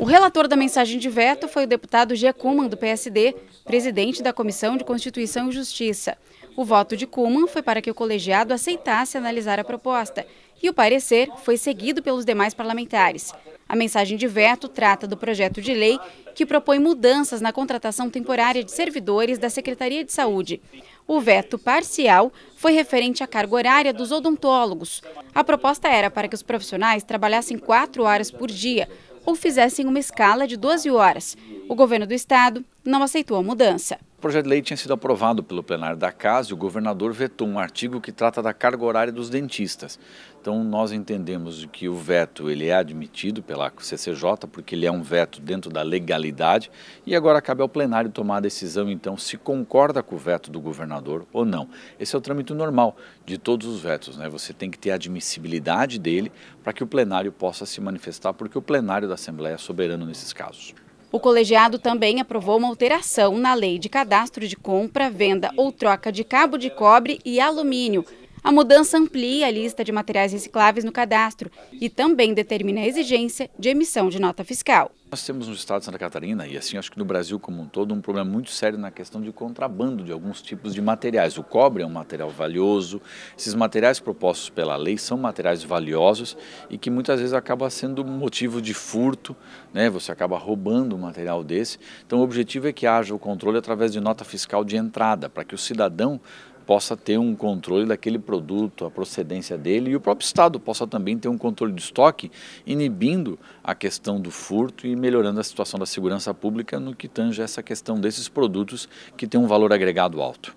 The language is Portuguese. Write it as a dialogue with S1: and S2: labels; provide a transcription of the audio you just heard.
S1: O relator da mensagem de veto foi o deputado G. Kuman, do PSD, presidente da Comissão de Constituição e Justiça. O voto de Kuman foi para que o colegiado aceitasse analisar a proposta e o parecer foi seguido pelos demais parlamentares. A mensagem de veto trata do projeto de lei que propõe mudanças na contratação temporária de servidores da Secretaria de Saúde. O veto parcial foi referente à carga horária dos odontólogos. A proposta era para que os profissionais trabalhassem quatro horas por dia, ou fizessem uma escala de 12 horas. O governo do estado não aceitou a mudança.
S2: O projeto de lei tinha sido aprovado pelo plenário da Casa e o governador vetou um artigo que trata da carga horária dos dentistas. Então nós entendemos que o veto ele é admitido pela CCJ porque ele é um veto dentro da legalidade e agora cabe ao plenário tomar a decisão então se concorda com o veto do governador ou não. Esse é o trâmite normal de todos os vetos, né? Você tem que ter a admissibilidade dele para que o plenário possa se manifestar porque o plenário da Assembleia é soberano nesses casos.
S1: O colegiado também aprovou uma alteração na lei de cadastro de compra, venda ou troca de cabo de cobre e alumínio, a mudança amplia a lista de materiais recicláveis no cadastro e também determina a exigência de emissão de nota fiscal.
S2: Nós temos no estado de Santa Catarina, e assim acho que no Brasil como um todo, um problema muito sério na questão de contrabando de alguns tipos de materiais. O cobre é um material valioso, esses materiais propostos pela lei são materiais valiosos e que muitas vezes acaba sendo motivo de furto, né? você acaba roubando um material desse. Então o objetivo é que haja o controle através de nota fiscal de entrada, para que o cidadão possa ter um controle daquele produto, a procedência dele, e o próprio Estado possa também ter um controle de estoque, inibindo a questão do furto e melhorando a situação da segurança pública no que tange essa questão desses produtos que têm um valor agregado alto.